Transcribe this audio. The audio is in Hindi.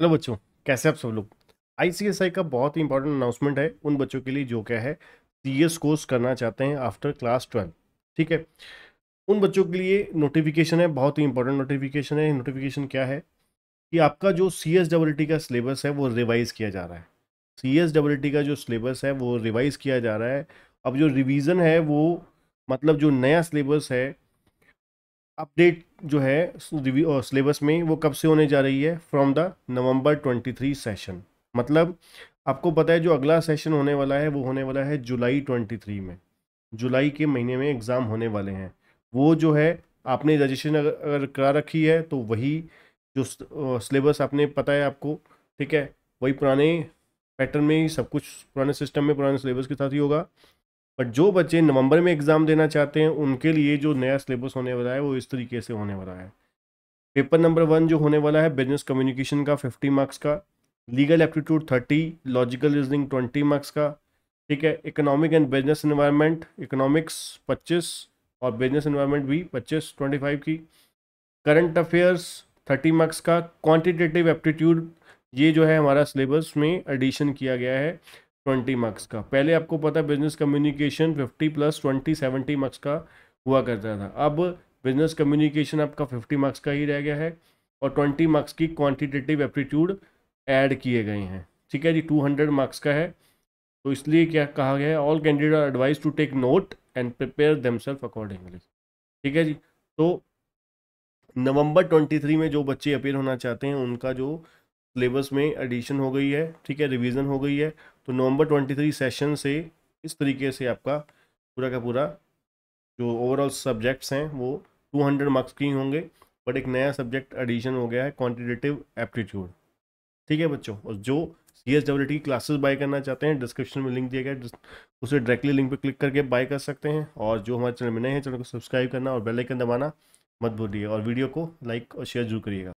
हेलो बच्चों कैसे आप सब लोग आईसीएसआई का बहुत ही इंपॉर्टेंट अनाउंसमेंट है उन बच्चों के लिए जो क्या है सीएस कोर्स करना चाहते हैं आफ्टर क्लास ट्वेल्व ठीक है उन बच्चों के लिए नोटिफिकेशन है बहुत ही इंपॉर्टेंट नोटिफिकेशन है नोटिफिकेशन क्या है कि आपका जो सी एस टी का सिलेबस है वो रिवाइज़ किया जा रहा है सी एस टी का जो सिलेबस है वो रिवाइज़ किया जा रहा है अब जो रिविज़न है वो मतलब जो नया सिलेबस है अपडेट जो है सिलेबस में वो कब से होने जा रही है फ्रॉम द नवंबर 23 सेशन मतलब आपको पता है जो अगला सेशन होने वाला है वो होने वाला है जुलाई 23 में जुलाई के महीने में एग्ज़ाम होने वाले हैं वो जो है आपने रजिस्ट्रेशन अगर करा रखी है तो वही जो सिलेबस आपने पता है आपको ठीक है वही पुराने पैटर्न में ही सब कुछ पुराने सिस्टम में पुराने सिलेबस के साथ ही होगा बट जो बच्चे नवंबर में एग्ज़ाम देना चाहते हैं उनके लिए जो नया सिलेबस होने वाला है वो इस तरीके से होने वाला है पेपर नंबर वन जो होने वाला है बिजनेस कम्युनिकेशन का फिफ्टी मार्क्स का legal aptitude thirty logical reasoning twenty marks का ठीक है economic and business environment economics पच्चीस और बिजनेस इन्वायरमेंट भी पच्चीस ट्वेंटी फाइव की करंट अफेयर्स थर्टी मार्क्स का क्वांटिटेटिव एप्टीट्यूड ये जो है हमारा सिलेबस में एडिशन किया गया है ट्वेंटी मार्क्स का पहले आपको पता है business communication fifty plus twenty seventy marks का हुआ करता था अब बिजनेस कम्युनिकेशन आपका फिफ्टी मार्क्स का ही रह गया है और ट्वेंटी मार्क्स की क्वांटिटेटिव एप्टीट्यूड ऐड किए गए हैं ठीक है जी टू हंड्रेड मार्क्स का है तो इसलिए क्या कहा गया है all candidate are advise to take note and prepare themself accordingly ठीक है जी तो नवंबर थ्री में जो बच्चे अपेयर होना चाहते हैं उनका जो सिलेबस में एडिशन हो गई है ठीक है रिविजन हो गई है तो नवंबर 23 सेशन से इस तरीके से आपका पूरा का पूरा जो ओवरऑल सब्जेक्ट्स हैं वो 200 मार्क्स की होंगे बट एक नया सब्जेक्ट एडिशन हो गया है क्वान्टिटेटिव एप्टीट्यूड ठीक है बच्चों और जो C S W T classes buy करना चाहते हैं डिस्क्रिप्शन में लिंक दिया गया उसे डायरेक्टली लिंक पर क्लिक करके बाय कर सकते हैं और जो हमारे चैनल में नए हैं चैनल को सब्सक्राइब करना और बेल आइकन दबाना मत भूलिए और वीडियो को लाइक और शेयर जरूर करिएगा